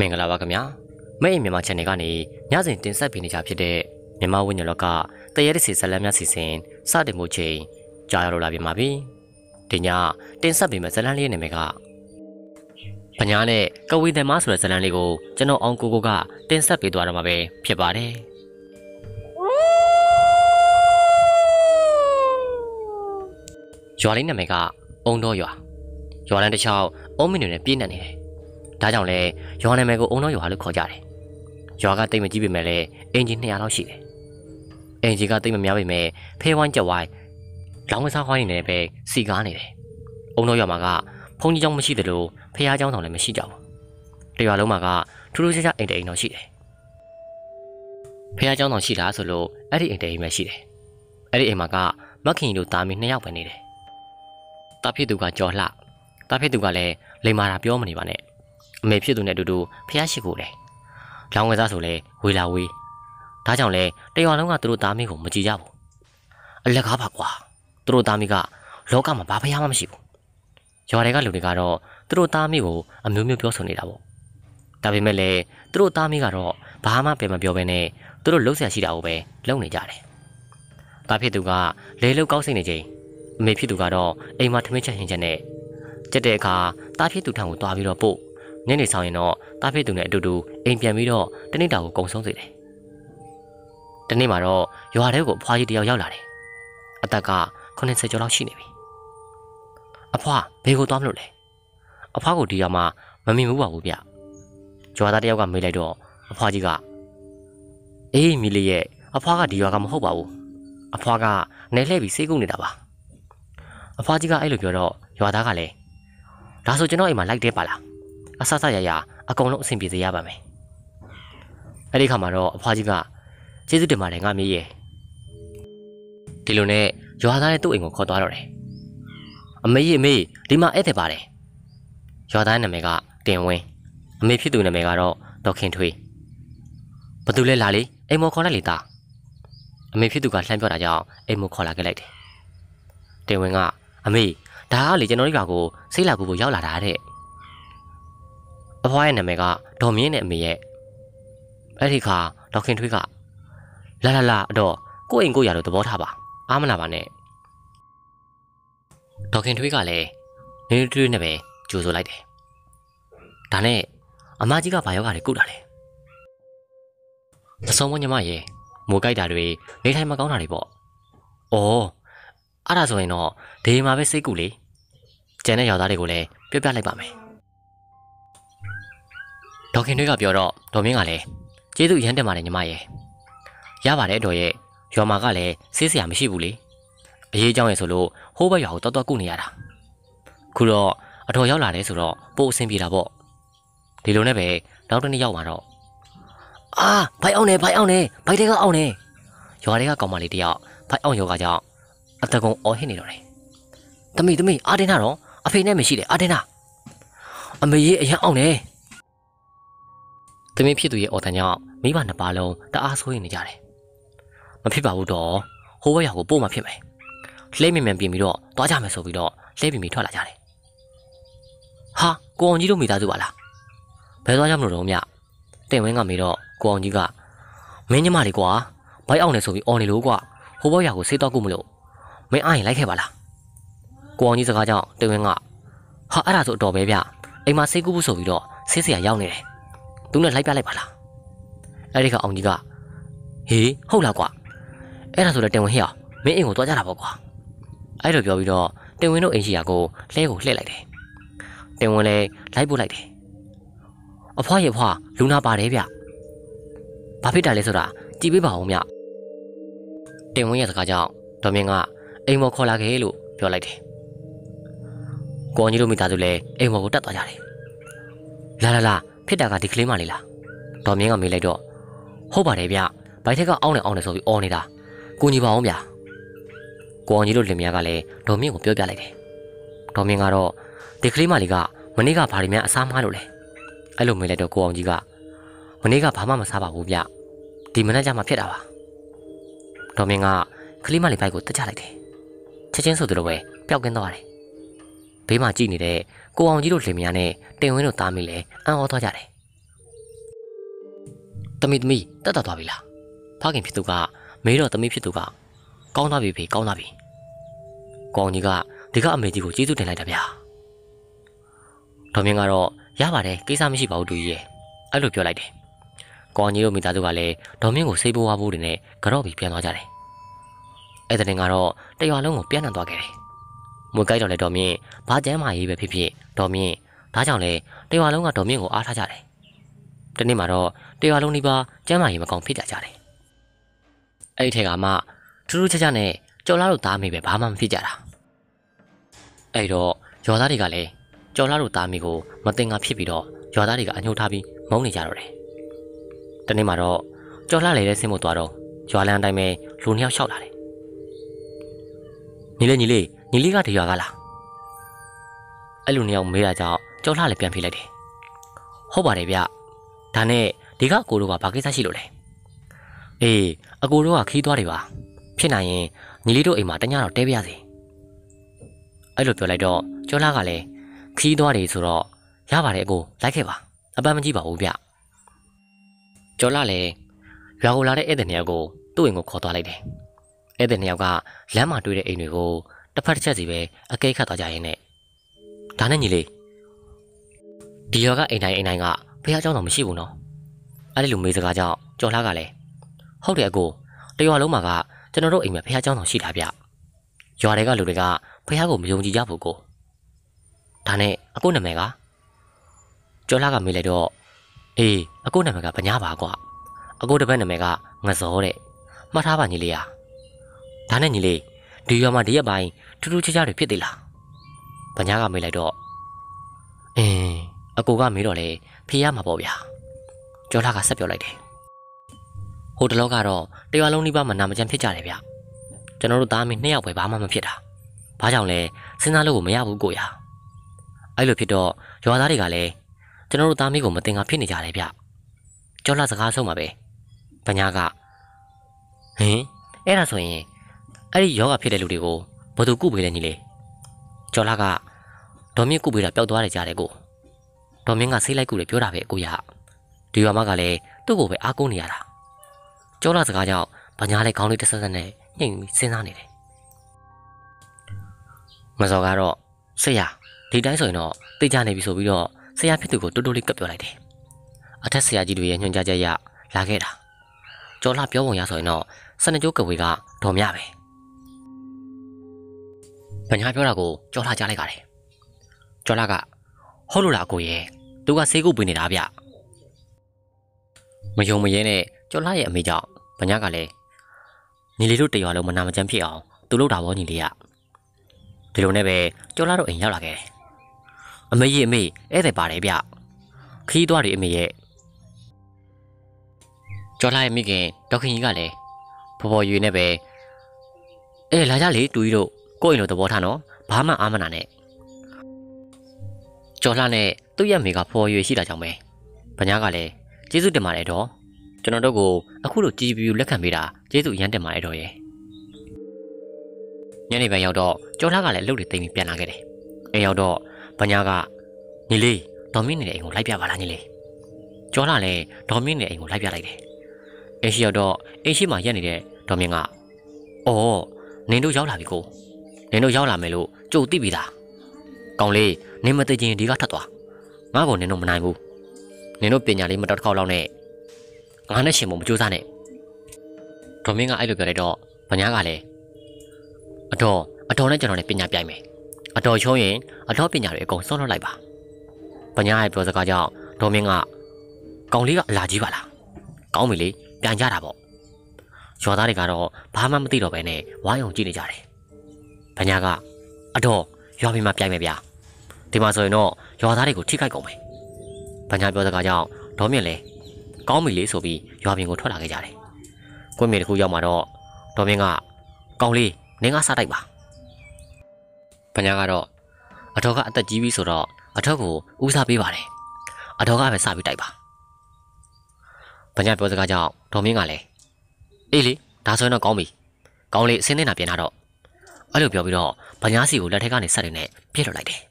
မင်္ဂလာပါခင်ဗျာမိတ်အိမ်မြန်မာ channel ကနေညစဉ်တင်ဆက်ပေးနေကြဖြစ်တဲ့မြန်မာဝိညာဉ်လောကတရရစီဇလံများစီစဉ်စတင်မှုချိန်ကြာရောက်လာပြီမှာပြီဒီညတင်ဆက်ပေးမယ့်ဇလံလေးရဲ့နာမည်ကပညာနဲ့ကဝေသမားဆိုတဲ့ဇလံလေးကိုကျွန်တော်အောင်ကိုကိုကတင်ဆက်ပေးသွားတော့မှာပဲဖြစ်ပါတယ်ရွာလေးနာမည်ကအုံတော်ရွာရွာလမ်းတစ်လျှောက်အုံးမင်းတွေနဲ့ပြည့်နေနေတယ်။ဒါကြောင့်လဲရွာနာမည်ကိုအုံတော်ရွာလို့ခေါ်ကြတယ်။ရွာကတိတ်မကြီးပေမဲ့လည်းအင်ဂျင်200လောက်ရှိတယ်။အင်ဂျင်ကတိတ်မများပေမဲ့ဖဲဝိုင်းကြက်ဝိုင်းလောင်းကစားခွားနေတယ်ပဲစီကားနေတယ်။အုံတော်ရွာမှာကဖုန်ကြီးကျောင်းမရှိသလိုဖះကျောင်းဆောင်လည်းမရှိကြဘူး။တရွာလုံးမှာကထူးထူးခြားခြားအိမ်တအိမ်တော့ရှိတယ်။ဖះကျောင်းဆောင်ရှိတာဆိုလို့အဲ့ဒီအိမ်တအိမ်ပဲရှိတယ်။အဲ့ဒီအိမ်မှာကမခင်တို့တာမီနှစ်ယောက်ပဲနေတယ်။တာဖြစ်သူကကြော်လှတာဖြစ်သူကလည်းလိမ်မာတာပြောမနေပါနဲ့အမေဖြစ်သူနဲ့အတူတူဖျားရှိဖို့တယ်။လောင်ဝဲစားဆိုလဲဝေလာဝေး။ဒါကြောင့်လဲတရွာလုံးကသူတို့သားမီးကိုမကြည်ကြဘူး။အလကားပါကွာ။သူတို့သားမီးကလောကမှာဘာဖျားမှမရှိဘူး။ရွာတွေကလူတွေကတော့သူတို့သားမီးကိုအမျိုးမျိုးပြောဆိုနေတာပေါ့။ဒါပေမဲ့လဲသူတို့သားမီးကတော့ဘာမှပြန်မပြောဘဲနဲ့သူတို့လှုပ်ရှားရှိတာကိုပဲလုပ်နေကြတယ်။ဒါဖြစ်သူကလေလောက်ကောက်စိတ်နေချိန်အမေဖြစ်သူကတော့အိမ်မှာထမင်းချက်ဟင်ချက်နဲ့ကြက်တဲ့အခါတားဖြစ်သူထံကိုသွားပြီးတော့ပို့ညနေဆောင်ရင်တော့တားဖိသူနဲ့အတူတူအိမ်ပြန်ပြီးတော့တနေ့တာကိုကုံဆုံးစေတယ်။တနေ့မှာတော့ရွာထဲကိုအဖွားကြီးတယောက်ရောက်လာတယ်။အသက်က80ကျော်လောက်ရှိနေပြီ။အဖွားဘယ်ကိုသွားမလို့လဲ။အဖွားကိုဒီရောက်မှမမြင်ဘူးပါဘူးဗျ။ရွာသားတယောက်ကမေးလိုက်တော့အဖွားကြီးကအေးမီလီရဲ့အဖွားကဒီရွာကမဟုတ်ပါဘူး။အဖွားကနေလှည့်ပြီးစိတ်ကုပ်နေတာပါ။အဖွားကြီးကအဲ့လိုပြောတော့ရွာသားကလည်းဒါဆိုကျွန်တော်အိမ်မှာလိုက်သေးပါလားအဆဆရရအကုန်လုံးအဆင်ပြေစေရပါမယ်။အဲ့ဒီခါမှာတော့အဖွားကြီးကကျေးဇူးတင်ပါတယ်ငါမေးရဲ့။ဒီလိုနဲ့ရွာသားရဲ့သူ့အိမ်ကိုခေါ်သွားတော့တယ်။အမေကြီးအမေဒီမှာဧည့်သည်ပါတယ်။ရွာသားရဲ့နာမည်ကတင်ဝင်းအမေဖြစ်သူနာမည်ကတော့ဒေါခင်ထွေး။ဘသူလဲလာလေအိမ်မော်ခေါ်လိုက်လေသား။အမေဖြစ်သူကလှမ်းပြောတာကြောင့်အိမ်မော်ခေါ်လာခဲ့လိုက်တယ်။တင်ဝင်းကအမေဒါကလေကျွန်တော်တို့ကကိုဆေးလာကူကိုရောက်လာတာတဲ့။အဖွားရဲ့နာမည်ကဒေါ်မြင့်နဲ့အမေရဲ့အဲ့ဒီခါဒေါခင်ထွေးကလာလာလာအတော့ကိုအိမ်ကိုရလို့သဘောထားပါ အားမနာပါနဲ့ဒေါခင်ထွေးကလည်းနေတွေးနဲ့ပဲကြိုဆိုလိုက်တယ်ဒါနဲ့အမကြီးကဘာယောဂါတွေကုတာလဲအစုံမညမရေမိုးကြိုက်တာတွေနေထိုင်မကောင်းတာတွေပေါ့အော်အဲ့ဒါဆိုရင်တော့ဒေမှာပဲစိတ်ကုလေကျန်တဲ့ယောက်သားတွေကိုလည်းပြပြလိုက်ပါမယ်ဒေါခင်တွေကပြောတော့ဒေါ်မင်းကလည်းကျေးဇူးရမ်းတက်ပါတယ်ညီမရဲ့ရပါတယ်ဒေါ်ရဲ့ရွာမှာကလည်းစေးစရာမရှိဘူးလေအရေးအကြောင်းရယ်ဆိုလို့ဟိုးဘက်ရွာကိုတော်တော်ကုနေရတာခုတော့အတော်ရောက်လာတယ်ဆိုတော့ပို့အဆင်ပြေတာပေါ့ဒီလိုနဲ့ပဲနောက်တစ်နေ့ရောက်လာတော့အာဘိုက်အောင်နေဘိုက်အောင်နေဘိုက်တွေကအောင်နေရွာတွေကကောင်မလေးတယောက်ဘိုက်အောင်ယောဂကြောင့်အတကုံအော်ဟစ်နေတော့တယ်တမိတမိအာတင်နာတော့အဖေနဲ့မရှိတယ်အာတင်နာအမေကြီးအရင်အောင်နေသမီးဖြစ်သူရဲ့အော်တန်ကြောင့်မိဘနှစ်ပါးလုံးတအားဆိုးရင်နေကြတယ်မဖြစ်ပါဘူးတော့ဟိုဘက်ရောက်ကိုပို့မှဖြစ်မယ်လှဲမြင်မြန်ပြင်ပြီးတော့သွားကြမယ်ဆိုပြီးတော့လှဲပြင်ပြီးထွက်လာကြတယ်ဟာကိုအောင်ကြီးတို့မိသားစုပါလားဘယ်သွားကြမလို့တော့မြတင်ဝင်းကမေတော့ကိုအောင်ကြီးကမင်းညမလေးကွာဘိုက်အောင်နေဆိုပြီးအော်နေလို့ကွာဟိုဘက်ရောက်ကိုဆေးတော့ကုမလို့မင်းအားရင်လိုက်ခဲ့ပါလားကိုအောင်ကြီးစကားကြောင့်တင်ဝင်းကဟာအဲ့ဒါဆိုအတော်ပဲဗျအိမ်မှာဆေးကုဖို့ဆိုပြီးတော့ဆေးဆရာရောက်နေတယ်သူနဲ့လိုက်ပြလိုက်ပါလားအဲ့ဒီခါအောင်ကြီးကဟေးဟုတ်လားကွာအဲ့ဒါဆိုတော့တင်ဝင်ဟဲ့အောင်မင်းအိမ်ကိုသွားကြတာပေါ့ကွာအဲ့လိုပြောပြီးတော့တင်ဝင်တို့အိမ်ရှိရာကိုလဲကိုလှည့်လိုက်တယ်တင်ဝင်လည်းလိုက်ပို့လိုက်တယ်အဖွားရဲ့ဖွားလူနာပါတယ်ဗျဘာဖြစ်တာလဲဆိုတာကြည့်ပေးပါဦးမြတင်ဝင်ရဲ့စကားကြောင့်ဒေါ်မင်းကအိမ်ပေါ်ခေါ်လာခဲ့လို့ပြောလိုက်တယ်ကိုအောင်ကြီးတို့မိသားစုလည်းအိမ်ပေါ်ကိုတက်သွားကြတယ်လာလာလာဖြစ်တာကဒီကလေးမလေးလားဒေါ်မြင့်ကမေးလိုက်တော့ဟုတ်ပါတယ်ဗျဘိုက်ထက်ကအောင်းနေအောင်းနေဆိုပြီးအော်နေတာကိုညီပါအောင်ဗျာကိုအောင်ကြီးတို့လင်မယားကလည်းဒေါ်မြင့်ကိုပြောပြလိုက်တယ်ဒေါ်မြင့်ကတော့ဒီကလေးမလေးကမနေ့ကဘာတွေများအစားမားလို့လဲအဲ့လိုမေးလိုက်တော့ကိုအောင်ကြီးကမနေ့ကဘာမှမစားပါဘူးဗျဒီမနက်ကျမှဖြစ်တာပါဒေါ်မြင့်ကကလေးမလေးဘိုက်ကိုတက်ချလိုက်တယ်ချက်ချင်းဆိုသလိုပဲပျောက်ကင်းသွားတယ်ဘေးမှာကြည့်နေတဲ့ကိုအောင်ကြီးတို့လင်မယားနဲ့တင်ဝင်းတို့သားမိလည်းအံ့ဩသွားကြတယ်။တမိတမိတက်တာသွားပြီလား။ဖခင်ဖြစ်သူက မေးတော့တမိဖြစ်သူက ကောင်းသားပြီဖေကောင်းသားပြီ။ကိုအောင်ကြီးကဒီကအမေကြီးကိုကျေးဇူးတင်လိုက်တာဗျာ။တော်မင်းကတော့ရပါတယ်ကိစ္စမရှိပါဘူးတူကြီးရဲ့။အဲ့လိုပြောလိုက်တယ်။ကိုအောင်ကြီးတို့မိသားစုကလည်းဒေါ်မင်းကိုစိတ်ပိုးဝါးဖို့တွေနဲ့ကြော့ပြီးပြန်သွားကြတယ်။အဲ့တဲ့တင်ကတော့တရွာလုံးကိုပြန်နှံသွားခဲ့တယ်မွေကြိုက်တော့လဲဒေါ်မြင့်ဘာကျမ်းမာရေးပဲဖြစ်ဖြစ်ဒေါ်မြင့်ဒါကြောင့်လဲတရွာလုံးကဒေါ်မြင့်ကိုအားထားကြတယ်ဒီနေ့မှာတော့တရွာလုံးဒီပါကျမ်းမာရေးမကောင်းဖြစ်ကြကြတယ်အဲ့ဒီထက်ကမှထူးထူးခြားခြားနဲ့ကြော်လာတို့သားမိပဲဘာမှမဖြစ်ကြတာအဲ့တော့ရွာသားတွေကလည်းကြော်လာတို့သားမိကိုမတင်ငါဖြစ်ပြီးတော့ရွာသားတွေကအညှို့ထားပြီးမုန်းနေကြတော့တယ်ဒီနေ့မှာတော့ကြော်လာလေလဲဆင်းမသွားတော့ရွာလမ်းအတိုင်းပဲလူနှစ်ယောက်လျှောက်လာတယ်ညီလေးညီလေးညီလေးကတရွာကလားအဲ့လိုနှစ်ယောက်မေးတာကြောင့်ကြောက်လှလည်းပြန်ပြေးလိုက်တယ်ဟုတ်ပါတယ်ဗျဒါနဲ့ဒီကအကိုတို့ကဘာကိစ္စရှိလို့လဲအေးအကိုတို့ကခီးသွားတယ်ပါဖြစ်နိုင်ရင်ညီလေးတို့အိမ်မှာတညတော့တဲပြရစီအဲ့လိုပြောလိုက်တော့ကြောက်လှကလည်းခီးသွားတယ်ဆိုတော့ရပါတယ်အကိုလိုက်ခဲ့ပါ အပန်းမကြည့်ပါဘူးဗျကျော်လာလေရွာကိုလာတဲ့ဧည့်သည်နှစ်ယောက်ကိုသူ့အိမ်ကိုခေါ်သွားလိုက်တယ်ဧည့်သည်နှစ်ယောက်ကလမ်းမှာတွေ့တဲ့အိမ်တွေကိုတစ်ဖက်တစ်ချက်စီပဲအကဲခတ်သွားကြရင်းနဲ့ဒါနဲ့ညီလေးဒီရောကအိမ်တိုင်းအိမ်တိုင်းကဖះเจ้าတော့မရှိဘူးနော်အဲ့ဒီလူမေးစကားကြောင့်ကြော်လှကလည်းဟုတ်တယ်အကိုတရွာလုံးမှာကကျွန်တော်တို့အိမ်မှာဖះเจ้าတော့ရှိတာဗျရွာတွေကလူတွေကဖះကိုမယုံကြည်ကြဘူးကိုဒါနဲ့အကိုနာမည်ကကြော်လှကမေးလိုက်တော့အေးအကိုနာမည်ကပညာပါကွာအကိုတပတ်နာမည်ကငဇောတဲ့မှတ်ထားပါညီလေးဟာဒါနဲ့ညီလေးဒီရွာမှာဒီရက်ပိုင်းထူးထူးခြားခြားတွေဖြစ်သေးလားဗညာကမေးလိုက်တော့အင်းအကိုကမေးတော့လေဖေးရမှာပေါ့ဗျာကျော်လာကဆက်ပြောလိုက်တယ်ဟိုတလောကတော့တရွာလုံးနီးပါးမှာနာမကျန်ဖြစ်ကြတယ်ဗျကျွန်တော်တို့သားမင်းနှစ်ယောက်ပဲဘာမှမဖြစ်တာဘာကြောင့်လဲစဉ်းစားလို့ကိုမရဘူးကိုရအဲ့လိုဖြစ်တော့ရွာသားတွေကလည်းကျွန်တော်တို့သားမင်းကိုမတင်ငါဖြစ်နေကြတယ်ဗျကျော်လာစကားဆုံးပါပဲဗညာကဟင်အဲ့ဒါဆိုရင်အဲ့ဒီယောဂဖြစ်တဲ့လူတွေကိုဘယ်သူကုပေးလဲညီလေးကျော်လာကဒေါ်မြင့်ကုပေးတာပျောက်သွားတယ်ကြားတယ်ကိုဒေါ်မြင့်ကဆေးလိုက်ကုတယ်ပြောတာပဲအကိုရဒီရွာမကလည်းသူ့ကိုပဲအားကိုးနေရတာကျော်လာစကားကြောင့်ဗညာလေးခေါင်းလေးတစ်ဆက်ဆက်နဲ့ညှိ့ပြီးစဉ်းစားနေတယ်မစော်ကတော့ဆရာဒီတိုင်းဆိုရင်တော့သိကြနေပြီဆိုပြီးတော့ဆရာဖြစ်သူကိုတိုးတိုးလေးကပ်ပြောလိုက်တယ်အထက်ဆရာကြီးတွေရဲ့ညွှန်ကြားချက်ရလာခဲ့တာကျော်လာပြောပုံရဆိုရင်တော့စနကြိုးကဝေကတော်များပဲဗညာပြောတာကိုကြော်လာကြားလိုက်ရတယ်။ကြော်လာကဟုတ်လို့လားအကိုရဲ့သူကဆေးကုပ်ပေးနေတာဗျ။မယုံမရဲနဲ့ကြော်လာရဲ့အမိကြောင့်ဗညာကလည်းညီလေးတို့တရွာလုံးမနာမကျန်းဖြစ်အောင်သူလုပ်တာဗောညီလေးကဒီလိုနဲ့ပဲကြော်လာတော့အိမ်ရောက်လာခဲ့တယ်။အမေကြီးအမေဧည့်သည်ပါတယ်ဗျ။ခီးသွားတွေအမေရဲ့ကြော်လာရဲ့မိခင်ဒေါခင်ကြီးကလည်းဖော်ဖော်ရွေနဲ့ပဲအဲလာကြလေတူကြီးတို့ကိုယ့်အိမ်လိုသဘောထားနော်ဘာမှအာမနာနဲ့ကျော်လှနဲ့သူ့ရဲ့မိကဖော်ရွေရှိတာကြောင့်ပဲဗညာကလည်းကျေးဇူးတင်ပါတယ်တော့ကျွန်တော်တို့ကိုအခုလိုကြည်ပြူလက်ခံပေးတာကျေးဇူးအရန်တင်ပါတယ်တော့ရဲ့ညနေပိုင်းရောက်တော့ကျော်လှကလည်းအလုပ်တွေတိမ်ပြီးပြန်လာခဲ့တယ်အဲရောက်တော့ဗညာကညီလေးဒေါ်မင်းနေတဲ့အိမ်ကိုလိုက်ပြပါလားညီလေးကျော်လှလည်းဒေါ်မင်းနေတဲ့အိမ်ကိုလိုက်ပြလိုက်တယ်အင်းရှိရောက်တော့အင်းရှိမှာရက်နေတဲ့ဒေါ်မင်းကအော်နင်တို့ရောက်လာပြီကိုနင်တို့ရောက်လာမယ်လို့ကြိုသိပြီလား။ကောင်လေးနင်မသိချင်းဒီကထက်သွား။ငါ့ကိုနင်တို့မနိုင်ဘူး။နင်တို့ပညာလေးမတော်တစ်ခေါက်လောက်နဲ့ငါနဲ့ရှင်မမကြိုးစားနဲ့။ဒေါ်မင်းကအဲ့လိုပြောလိုက်တော့ဗညာကလည်းအတော်အတော်နဲ့ကျွန်တော်နဲ့ပညာပြိုင်မယ်။အတော်ချုံးရင်အတော်ပညာတွေအကုန်ဆုံးလွှတ်လိုက်ပါ။ဗညာရဲ့ပြောစကားကြောင့်ဒေါ်မင်းကကောင်လေးကအလာကြီးပါလား။ကောင်းပြီလေပြန်ကြတာပေါ့။ရွာသားတွေကတော့ဘာမှမသိတော့ဘဲနဲ့ဝိုင်းအောင်ကြည့်နေကြတယ်ဗညာကအတော်ရွာပြင်မှာပြိုင်မယ်ဗျာဒီမှာဆိုရင်တော့ရွာသားတွေကိုထိခိုက်ကုန်မယ်ဗညာပြောစကားကြောင့်ဒေါမြင့်လည်းကောင်းပြီလေဆိုပြီးရွာပြင်ကိုထွက်လာခဲ့ကြတယ်ကွင်းမြေတစ်ခုရောက်မှာတော့ဒေါမြင့်ကကောင်းလေးနင်းကစားတိုက်ပါဗညာကတော့အတော်ကအသက်ကြီးပြီဆိုတော့အတော်ကိုဦးစားပေးပါတယ်အတော်ကပဲစပြီးတိုက်ပါဗညာပြောစကားကြောင့်ဒေါမြင့်ကလည်းအေးလေဒါဆိုရင်တော့ကောင်းပြီကောင်းလေးအစင်းနေတာပြင်လာတော့အဲ့လိုပြောပြီးတော့ဗညာစီကိုလက်ထက်ကနေဆက်တွေနဲ့ပြစ်လွတ်လိုက်တယ်။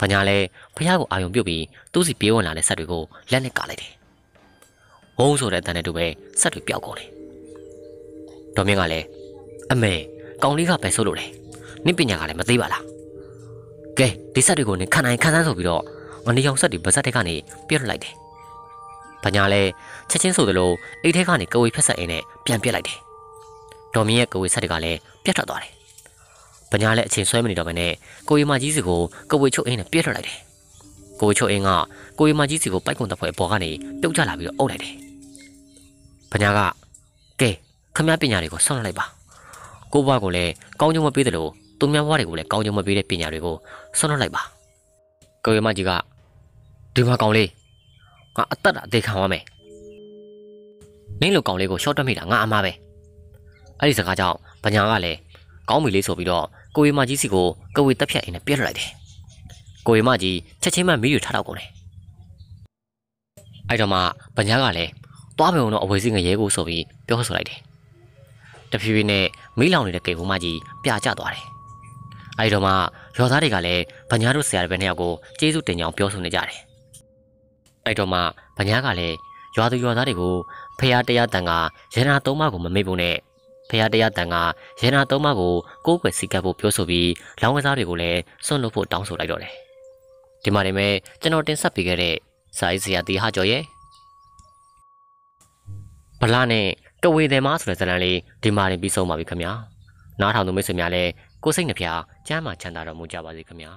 ဗညာလည်းဖះကိုအာယုံပြုတ်ပြီးသူ့စီပြေးဝင်လာတဲ့ဆက်တွေကိုလက်နဲ့ကာလိုက်တယ်။ဝုန်းဆိုတဲ့အတန်နဲ့တူပဲဆက်တွေပျောက်ကုန်တယ်။ဒေါ်မြင့်ကလည်းအမေကောင်လေးကပဲဆိုးလို့လေ။နင့်ပညာကလည်းမသေးပါလား။ကဲဒီဆက်တွေကိုနင်ခံနိုင်ခံစားဆိုပြီးတော့မနေအောင်ဆက်တွေဗဇက်တဲ့ကနေပြစ်လွတ်လိုက်တယ်။ဗညာလည်းချက်ချင်းဆိုသလိုအိတ်ထဲကနေကဝေဖက်ဆက်အင်းနဲ့ပြန်ပြစ်လိုက်တယ်။ဒေါ်မြင့်ရဲ့ကဝေဆက်တွေကလည်းပြတ်ထွက်သွားတယ်ပညာလည်းအချိန်ဆွဲမနေတော့ဘဲနဲ့ကိုရီမာကြီးစီကိုကဝေချုပ်အင်းနဲ့ပြစ်ထွက်လိုက်တယ်။ကိုဝေချုပ်အင်းကကိုရီမာကြီးစီကိုပိုက်ကွန်တပ်ဖွဲ့ပေါ်ကနေပြုတ်ကျလာပြီးတော့အုပ်လိုက်တယ်။ပညာကကဲခမရပညာတွေကိုဆောင်းလိုက်ပါ။ကိုဘွားကိုလည်းကောင်းကျိုးမပေးသလိုသူများဘွားတွေကိုလည်းကောင်းကျိုးမပေးတဲ့ပညာတွေကိုဆောင်းလိုက်ပါ။ကိုရီမာကြီးကဒီမှာကောင်လေးငါအသက်အသေးခံရမယ်။နင်းလိုကောင်လေးကိုရှော့တက်မိတာငါအမှားပဲ။အဲ့ဒီစကားကြောင့်ပညာကလည်းကောင်းပြီလေးဆိုပြီးတော့ကိုဝေမကြီးစီကိုကဝေတက်ဖြတ်အင်းနဲ့ပြက်လိုက်တယ်။ကိုဝေမကြီးချက်ချင်းမှမီးတွေထားတော့ကုန်တယ်။အဲ့တော့မှဗညာကလည်းသွားမယ်တော့အဝေးစီငရဲကိုဆိုပြီးပြောဆိုလိုက်တယ်။တဖြည်းဖြည်းနဲ့မီးလောင်နေတဲ့ကေဝေမကြီးပြာကျသွားတယ်။အဲ့တော့မှရောသားတွေကလည်းဗညာတို့ဆရာတွေပဲနှစ်ယောက်ကိုကျေးဇူးတင်ကြောင်းပြောဆိုနေကြတယ်။အဲ့တော့မှဗညာကလည်းရွာသူရွာသားတွေကိုဖះတရားတန်ကရန်နာသုံးပါးကိုမမေ့ဖို့နဲ့ဖရာတရားတန်ကရေနာသုံးပါးကိုကိုးကွယ်စည်းကပ်ဖို့ပြောဆိုပြီးလောင်းကစားတွေကိုလည်းစွန့်လွတ်ဖို့တောင်းဆိုလိုက်တော့တယ်ဒီမှာနေမဲ့ကျွန်တော်တင်ဆက်ပေးခဲ့တဲ့ဇာယီဇရာတီဟာကျော်ရဲ့ဗလာနဲ့ကဝေတယ်မဆိုတဲ့ဇာတ်လမ်းလေးဒီမှာနေပြီးဆုံးပါပြီခင်ဗျာ နားထောင်သူမိတ်ဆွေများလည်းကိုစိတ်နှဖျားကျမ်းမာချမ်းသာတော်မူကြပါစေခင်ဗျာ